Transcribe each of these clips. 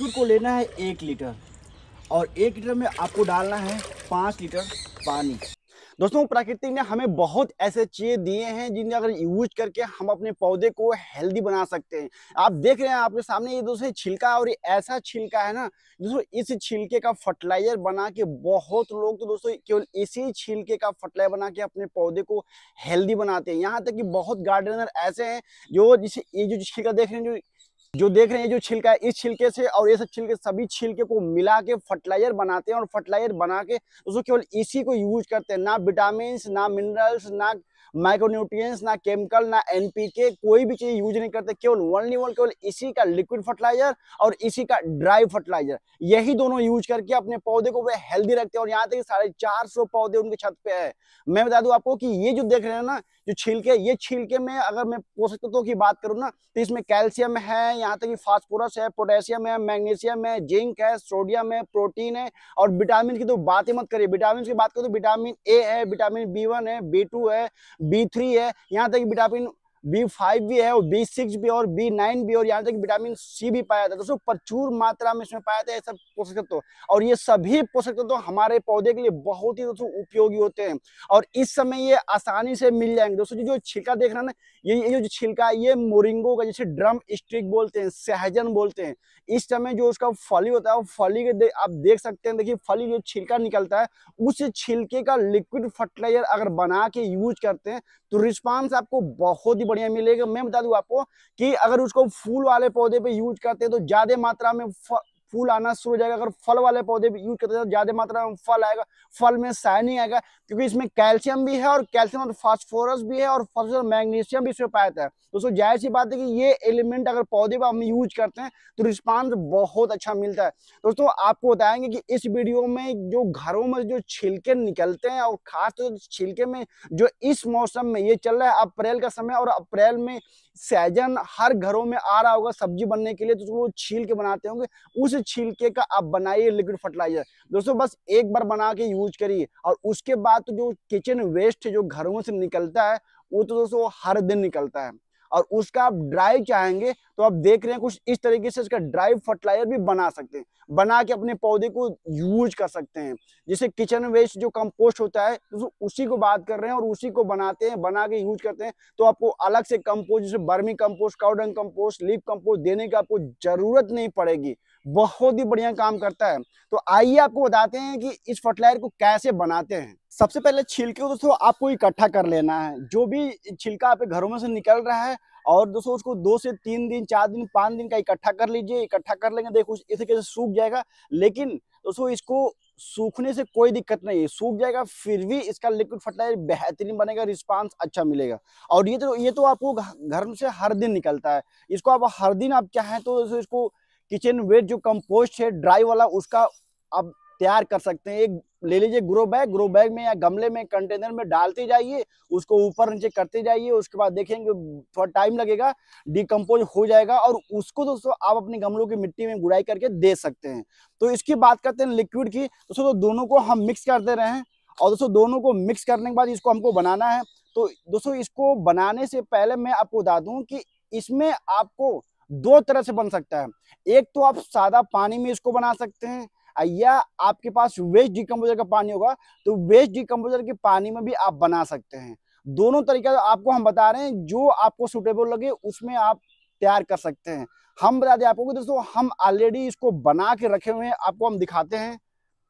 biscuit को लेना है एक लीटर और एक लीटर में आपको डालना है पाँच लीटर पानी दोस्तों प्रकृति ने हमें बहुत ऐसे चीज़ दिए हैं जिन्हें अगर यूज करके हम अपने पौधे को हेल्दी बना सकते हैं आप देख रहे हैं आपके सामने ये दोस्तों छिलका और ये ऐसा छिलका है ना दोस्तों इस छिलके का फर्टिलाइजर बना के बहुत लोग तो दोस्तों केवल इसी छिलके का फर्टिलाइजर बना के अपने पौधे को हेल्दी बनाते हैं यहाँ तक कि बहुत गार्डनर ऐसे हैं जो जिसे ये जो छिलका देख रहे हैं जो जो देख रहे हैं जो छिलका है इस छिलके से और ये सब छिलके सभी छिलके को मिला के फर्टिलाइजर बनाते हैं और फर्टिलाइजर बना के उसको केवल इसी को यूज करते हैं ना विटामिन ना मिनरल्स ना माइक्रोन्यूट्रिएंट्स ना केमिकल ना एनपीके कोई भी चीज़ यूज नहीं करते केवल ओनली वन केवल इसी का लिक्विड फर्टिलाइजर और इसी का ड्राई फर्टिलाइजर यही दोनों यूज करके अपने पौधे को वे हेल्दी रखते हैं और यहाँ तक साढ़े चार सौ पौधे उनके छत पे है मैं बता दू आपको कि ये जो देख रहे हैं ना जो छिलके ये छिलके में अगर मैं पोषक तत्वों की बात करूँ ना तो इसमें कैल्शियम है यहाँ तक कि फास्फोरस है पोटेशियम है मैग्नीशियम है जिंक है सोडियम है प्रोटीन है और विटामिन की तो बात ही मत करिए विटामिन की बात करें तो विटामिन ए है विटामिन बी वन है बी टू है बी थ्री है यहाँ तक विटामिन बी फाइव भी है बी सिक्स भी और बी नाइन भी और यहाँ तक विटामिन सी भी पाया जाता है दोस्तों प्रचुर मात्रा में इसमें पाया जाता है सब पोषक तत्व और ये सभी पोषक तत्व हमारे पौधे के लिए बहुत ही दोस्तों उपयोगी होते हैं और इस समय ये आसानी से मिल जाएंगे दोस्तों जो छिलका देख रहे हैं ना ये ये जो छिलका ये मोरिंगो का जैसे ड्रम स्टिक बोलते हैं सहजन बोलते हैं इस समय जो उसका फली होता है फली के आप देख सकते हैं देखिए फली जो छिलका निकलता है उस छिलके का लिक्विड फर्टिलाइजर अगर बना के यूज करते हैं तो रिस्पॉन्स आपको बहुत ही बढ़िया मिलेगा मैं बता दूं आपको कि अगर उसको फूल वाले पौधे पे यूज करते हैं तो ज्यादा मात्रा में फूल आना शुरू हो जाएगा अगर फल वाले पौधे भी यूज करते हैं तो ज्यादा मात्रा में फल आएगा फल में साइनिंग आएगा क्योंकि इसमें कैल्शियम भी है और कैल्शियम और फास्फोरस भी है और फॉस्फोरस मैग्नीशियम भी इसमें पाया जाता है दोस्तों जाहिर सी बात है कि ये एलिमेंट अगर पौधे पर हम यूज करते हैं तो रिस्पॉन्स बहुत अच्छा मिलता है दोस्तों आपको बताएंगे कि इस वीडियो में जो घरों में जो छिलके निकलते हैं और खासतौर तो छिलके में जो इस मौसम में ये चल रहा है अप्रैल का समय और अप्रैल में सहजन हर घरों में आ रहा होगा सब्जी बनने के लिए तो वो छील के बनाते होंगे उस छिलके का आप बनाइए लिक्विड फर्टिलाइजर दोस्तों बस एक बार बना के यूज करिए और उसके बाद तो जो किचन वेस्ट जो घरों से निकलता है वो तो दोस्तों हर दिन निकलता है और उसका आप ड्राई चाहेंगे तो आप देख रहे हैं कुछ इस तरीके से इसका ड्राई फर्टिलाइजर भी बना सकते हैं बना के अपने पौधे को यूज कर सकते हैं जैसे किचन वेस्ट जो कंपोस्ट होता है तो उसी को बात कर रहे हैं और उसी को बनाते हैं बना के यूज करते हैं तो आपको अलग से कंपोस्ट जैसे vermicompost cow dung compost leaf compost देने की आपको जरूरत नहीं पड़ेगी बहुत ही बढ़िया काम करता है तो आइए आपको बताते हैं कि इस फर्टिलाइजर को कैसे बनाते हैं सबसे पहले छिलके को दोस्तों आपको इकट्ठा कर लेना है जो भी छिलका आपके घरों में से निकल रहा है और दोस्तों उसको दो से तीन दिन चार दिन पाँच दिन का इकट्ठा कर लीजिए इकट्ठा कर लेंगे देखो इस तरीके से सूख जाएगा लेकिन दोस्तों इसको सूखने से कोई दिक्कत नहीं है सूख जाएगा फिर भी इसका लिक्विड फर्टिलाइजर बेहतरीन बनेगा रिस्पांस अच्छा मिलेगा और ये तो ये तो आपको घर से हर दिन निकलता है इसको आप हर दिन आप चाहें तो इसको किचन वेट जो कंपोस्ट है ड्राई वाला उसका आप तैयार कर सकते हैं एक ले लीजिए ग्रो बैग ग्रो बैग में या गमले में कंटेनर में डालते जाइए उसको ऊपर नीचे करते जाइए उसके बाद देखेंगे थोड़ा टाइम लगेगा डिकम्पोज हो जाएगा और उसको दोस्तों आप अपने गमलों की मिट्टी में गुड़ाई करके दे सकते हैं तो इसकी बात करते हैं लिक्विड की दोस्तों तो दोनों को हम मिक्स कर दे रहे हैं और दोस्तों दोनों को मिक्स करने के बाद इसको हमको बनाना है तो दोस्तों इसको बनाने से पहले मैं आपको बता दूँ कि इसमें आपको दो तरह से बन सकता है एक तो आप सादा पानी में इसको बना सकते हैं या आपके पास वेस्ट डिकम्पोजर का पानी होगा तो वेस्ट डिकम्पोजर के पानी में भी आप बना सकते हैं दोनों तरीका आपको हम बता रहे हैं जो आपको सुटेबल लगे उसमें आप तैयार कर सकते हैं हम बता दें आपको कि दोस्तों हम ऑलरेडी इसको बना के रखे हुए हैं आपको हम दिखाते हैं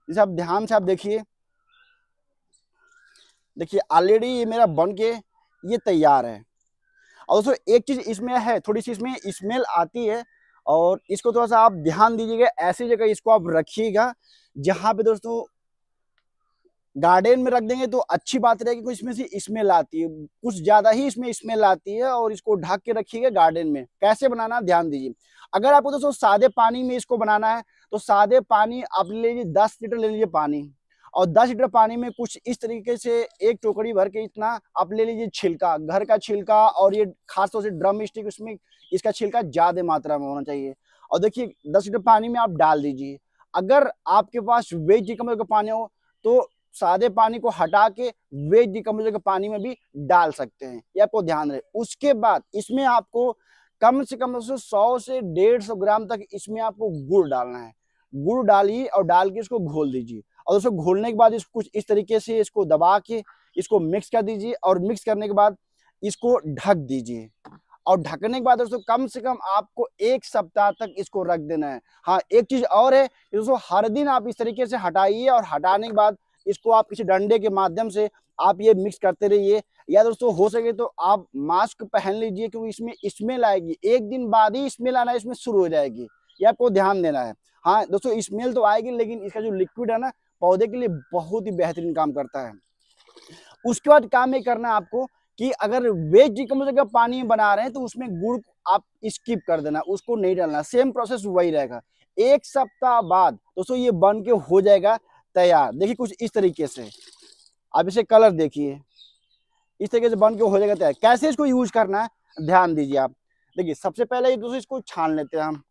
जैसे आप ध्यान से आप देखिए देखिए ऑलरेडी ये मेरा बन के ये तैयार है और दोस्तों एक चीज़ इसमें है थोड़ी सी इसमें स्मेल आती है और इसको थोड़ा सा आप ध्यान दीजिएगा ऐसी जगह इसको आप रखिएगा जहाँ पे दोस्तों गार्डन में रख देंगे तो अच्छी बात रहेगी कुछ इसमें से स्मेल आती है कुछ ज़्यादा ही इसमें स्मेल आती है और इसको ढक के रखिएगा गार्डन में कैसे बनाना ध्यान दीजिए अगर आपको दोस्तों सादे पानी में इसको बनाना है तो सादे पानी आप ले लीजिए दस लीटर ले लीजिए पानी और दस लीटर पानी में कुछ इस तरीके से एक टोकरी भर के इतना आप ले लीजिए छिलका घर का छिलका और ये खासतौर से ड्रम स्टिक उसमें इसका छिलका ज़्यादा मात्रा में होना चाहिए और देखिए दस लीटर पानी में आप डाल दीजिए अगर आपके पास वेज डिकम्बल का पानी हो तो सादे पानी को हटा के वेज डिकम्बल के पानी में भी डाल सकते हैं ये आपको ध्यान रहे उसके बाद इसमें आपको कम से कम सौ से डेढ़ सौ ग्राम तक इसमें आपको गुड़ डालना है गुड़ डालिए और डाल के इसको घोल दीजिए और दोस्तों घोलने के बाद इसको कुछ इस तरीके से इसको दबा के इसको मिक्स कर दीजिए और मिक्स करने के बाद इसको ढक दीजिए और ढकने के बाद दोस्तों कम से कम आपको एक सप्ताह तक इसको रख देना है हाँ एक चीज और है दोस्तों हर दिन आप इस तरीके से हटाइए और हटाने के बाद इसको आप किसी डंडे के माध्यम से आप ये मिक्स करते रहिए या दोस्तों हो सके तो आप मास्क पहन लीजिए क्योंकि इसमें स्मेल आएगी एक दिन बाद ही स्मेल आना इसमें शुरू हो जाएगी ये आपको ध्यान देना है हाँ दोस्तों स्मेल तो आएगी लेकिन इसका जो लिक्विड है ना पौधे के लिए बहुत ही बेहतरीन काम करता है उसके बाद काम ये करना है आपको कि अगर वेस्ट डिकम्पोज अगर पानी बना रहे हैं तो उसमें गुड़ आप स्किप कर देना उसको नहीं डालना सेम प्रोसेस वही रहेगा एक सप्ताह बाद दोस्तों ये बन के हो जाएगा तैयार देखिए कुछ इस तरीके से आप इसे कलर देखिए इस तरीके से बन के हो जाएगा तैयार कैसे इसको यूज करना है ध्यान दीजिए आप देखिए सबसे पहले ये दोस्तों इसको छान लेते हैं हम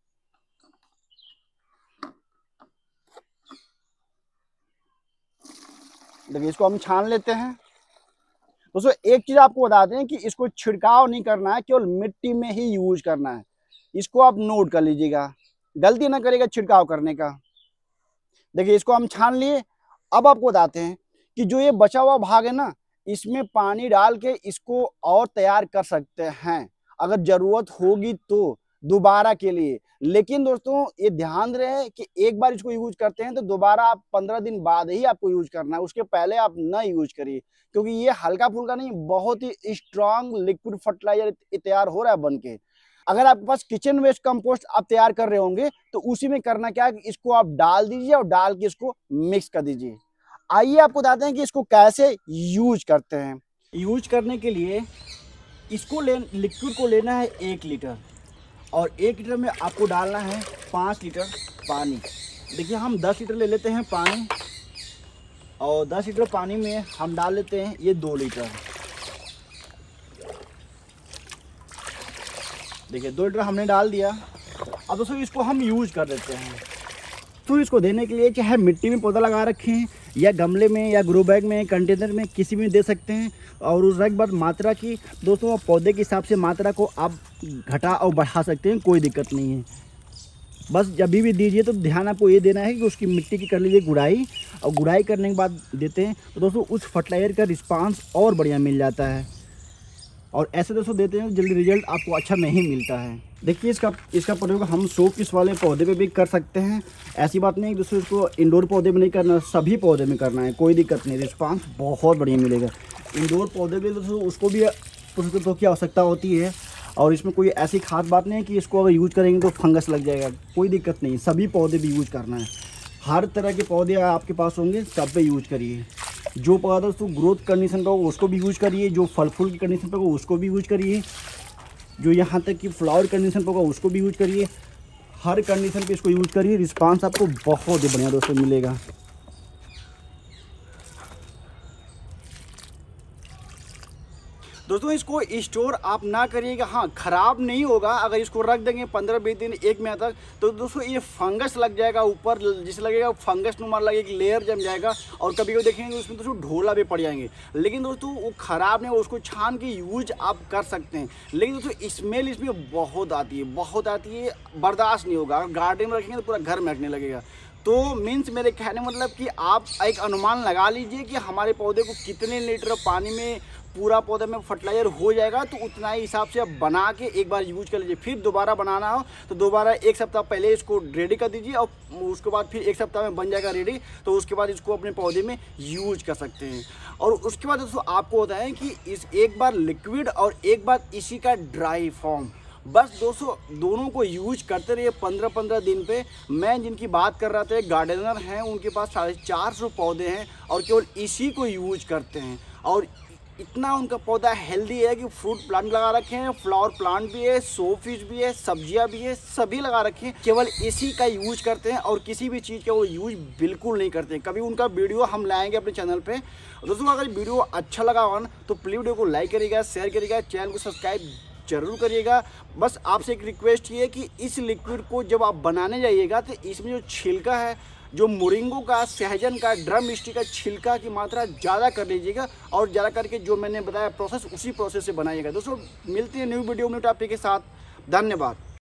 देखिए इसको हम छान लेते हैं दोस्तों एक चीज़ आपको बता दें कि इसको छिड़काव नहीं करना है केवल मिट्टी में ही यूज करना है इसको आप नोट कर लीजिएगा गलती ना करेगा छिड़काव करने का देखिए इसको हम छान लिए अब आपको बताते हैं कि जो ये बचा हुआ भाग है ना इसमें पानी डाल के इसको और तैयार कर सकते हैं अगर ज़रूरत होगी तो दोबारा के लिए लेकिन दोस्तों ये ध्यान रहे कि एक बार इसको यूज करते हैं तो दोबारा आप पंद्रह दिन बाद ही आपको यूज करना है उसके पहले आप न यूज करिए क्योंकि ये हल्का फुल्का नहीं बहुत ही स्ट्रांग लिक्विड फर्टिलाइजर तैयार हो रहा है बन के अगर आपके पास किचन वेस्ट कंपोस्ट आप तैयार कर रहे होंगे तो उसी में करना क्या है इसको आप डाल दीजिए और डाल के इसको मिक्स कर दीजिए आइए आपको बताते हैं कि इसको कैसे यूज करते हैं यूज करने के लिए इसको ले लिक्विड को लेना है एक लीटर और एक लीटर में आपको डालना है पाँच लीटर पानी देखिए हम दस लीटर ले लेते हैं पानी और दस लीटर पानी में हम डाल लेते हैं ये दो लीटर देखिए दो लीटर हमने डाल दिया अब दोस्तों इसको हम यूज कर लेते हैं तो इसको देने के लिए चाहे मिट्टी में पौधा लगा रखे हैं या गमले में या ग्रो बैग में कंटेनर में किसी में दे सकते हैं और उस रख बाद मात्रा की दोस्तों आप पौधे के हिसाब से मात्रा को आप घटा और बढ़ा सकते हैं कोई दिक्कत नहीं है बस जब भी दीजिए तो ध्यान आपको ये देना है कि उसकी मिट्टी की कर लीजिए गुड़ाई और गुड़ाई करने के बाद देते हैं तो दोस्तों उस फर्टिलाइजर का रिस्पांस और बढ़िया मिल जाता है और ऐसे दोस्तों देते हैं जल्दी रिजल्ट आपको अच्छा नहीं मिलता है देखिए इसका इसका प्रयोग हम सो किस वाले पौधे पे भी कर सकते हैं ऐसी बात नहीं है दोस्तों इसको इंडोर पौधे में नहीं करना सभी पौधे में करना है कोई दिक्कत नहीं रिस्पांस बहुत बढ़िया मिलेगा इंडोर पौधे में दोस्तों उसको भी पोषक तत्वों की आवश्यकता होती है और इसमें कोई ऐसी खास बात नहीं है कि इसको अगर यूज करेंगे तो फंगस लग जाएगा कोई दिक्कत नहीं सभी पौधे भी यूज करना है हर तरह के पौधे आपके पास होंगे सब पे यूज करिए जो पौधा दोस्तों ग्रोथ कंडीशन का हो उसको भी यूज करिए जो फल फूल की कंडीशन पर हो उसको भी यूज करिए जो यहाँ तक कि फ्लावर कंडीशन पर होगा उसको भी यूज करिए हर कंडीशन पे इसको यूज़ करिए रिस्पांस आपको बहुत ही बढ़िया दोस्तों मिलेगा दोस्तों इसको स्टोर आप ना करिएगा हाँ ख़राब नहीं होगा अगर इसको रख देंगे पंद्रह बीस दिन एक महीना तक तो दोस्तों ये फंगस लग जाएगा ऊपर जिसे लगेगा फंगस नुमा लगेगी लेयर जम जाएगा और कभी कभी देखेंगे उसमें दोस्तों ढोला भी पड़ जाएंगे लेकिन दोस्तों वो ख़राब नहीं उसको छान के यूज आप कर सकते हैं लेकिन दोस्तों स्मेल इसमें बहुत आती है बहुत आती है बर्दाश्त नहीं होगा गार्डन में रखेंगे तो पूरा घर महकने लगेगा तो मीन्स मेरे कहने मतलब कि आप एक अनुमान लगा लीजिए कि हमारे पौधे को कितने लीटर पानी में पूरा पौधे में फर्टिलाइज़र हो जाएगा तो उतना ही हिसाब से आप बना के एक बार यूज कर लीजिए फिर दोबारा बनाना हो तो दोबारा एक सप्ताह पहले इसको रेडी कर दीजिए और उसके बाद फिर एक सप्ताह में बन जाएगा रेडी तो उसके बाद इसको अपने पौधे में यूज कर सकते हैं और उसके बाद दोस्तों आपको होता है कि इस एक बार लिक्विड और एक बार इसी का ड्राई फॉर्म बस दोस्तों दोनों को यूज करते रहिए पंद्रह पंद्रह दिन पे मैं जिनकी बात कर रहा था गार्डनर हैं उनके पास साढ़े चार सौ पौधे हैं और केवल इसी को यूज करते हैं और इतना उनका पौधा हेल्दी है कि फ्रूट प्लांट लगा रखे हैं फ्लावर प्लांट भी है सो फिश भी है सब्जियां भी है सभी लगा रखे हैं केवल इसी का यूज करते हैं और किसी भी चीज़ का वो यूज बिल्कुल नहीं करते हैं कभी उनका वीडियो हम लाएंगे अपने चैनल पे दोस्तों अगर वीडियो अच्छा लगा हो तो प्लीज़ वीडियो को लाइक करिएगा शेयर करिएगा चैनल को सब्सक्राइब जरूर करिएगा बस आपसे एक रिक्वेस्ट ये है कि इस लिक्विड को जब आप बनाने जाइएगा तो इसमें जो छिलका है जो मोरिंगो का सहजन का ड्रम स्टिक का छिलका की मात्रा ज़्यादा कर लीजिएगा और ज़्यादा करके जो मैंने बताया प्रोसेस उसी प्रोसेस से बनाइएगा दोस्तों मिलती है न्यू वीडियो में टॉपिक के साथ धन्यवाद